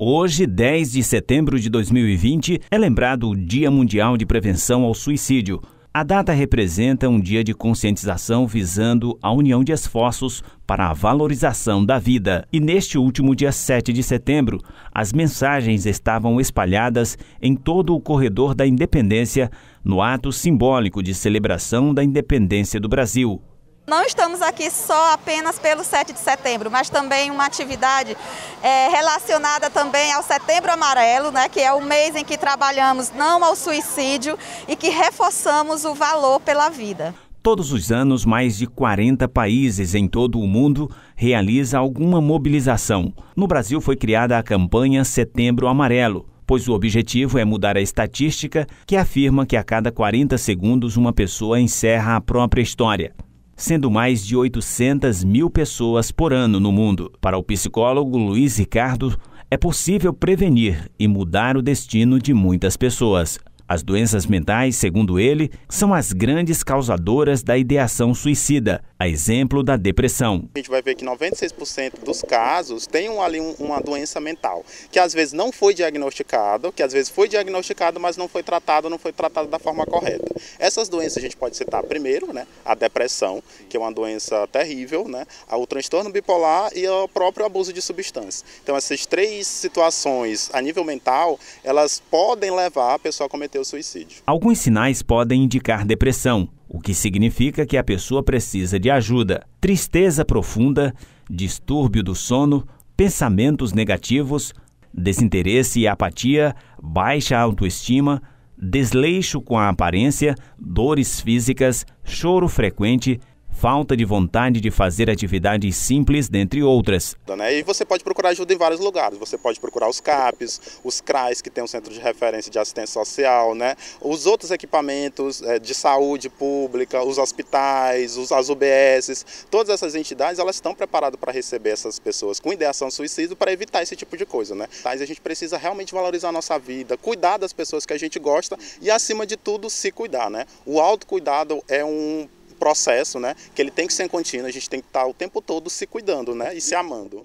Hoje, 10 de setembro de 2020, é lembrado o Dia Mundial de Prevenção ao Suicídio. A data representa um dia de conscientização visando a união de esforços para a valorização da vida. E neste último dia 7 de setembro, as mensagens estavam espalhadas em todo o corredor da independência, no ato simbólico de celebração da independência do Brasil. Não estamos aqui só apenas pelo 7 de setembro, mas também uma atividade é, relacionada também ao Setembro Amarelo, né, que é o mês em que trabalhamos não ao suicídio e que reforçamos o valor pela vida. Todos os anos, mais de 40 países em todo o mundo realiza alguma mobilização. No Brasil foi criada a campanha Setembro Amarelo, pois o objetivo é mudar a estatística que afirma que a cada 40 segundos uma pessoa encerra a própria história sendo mais de 800 mil pessoas por ano no mundo. Para o psicólogo Luiz Ricardo, é possível prevenir e mudar o destino de muitas pessoas. As doenças mentais, segundo ele, são as grandes causadoras da ideação suicida, a exemplo da depressão. A gente vai ver que 96% dos casos tem um, ali um, uma doença mental, que às vezes não foi diagnosticado, que às vezes foi diagnosticado, mas não foi tratado, não foi tratado da forma correta. Essas doenças a gente pode citar primeiro, né, a depressão, que é uma doença terrível, né, o transtorno bipolar e o próprio abuso de substâncias. Então essas três situações a nível mental, elas podem levar a pessoa a cometer o suicídio. Alguns sinais podem indicar depressão, o que significa que a pessoa precisa de ajuda, tristeza profunda, distúrbio do sono, pensamentos negativos, desinteresse e apatia, baixa autoestima, desleixo com a aparência, dores físicas, choro frequente, falta de vontade de fazer atividades simples, dentre outras. Né? E você pode procurar ajuda em vários lugares. Você pode procurar os CAPs, os CRAs, que tem um centro de referência de assistência social, né? os outros equipamentos é, de saúde pública, os hospitais, os, as UBSs. Todas essas entidades elas estão preparadas para receber essas pessoas com ideação suicídio para evitar esse tipo de coisa. Né? Mas a gente precisa realmente valorizar a nossa vida, cuidar das pessoas que a gente gosta e, acima de tudo, se cuidar. Né? O autocuidado é um processo, né? Que ele tem que ser contínuo, a gente tem que estar tá o tempo todo se cuidando, né? E se amando.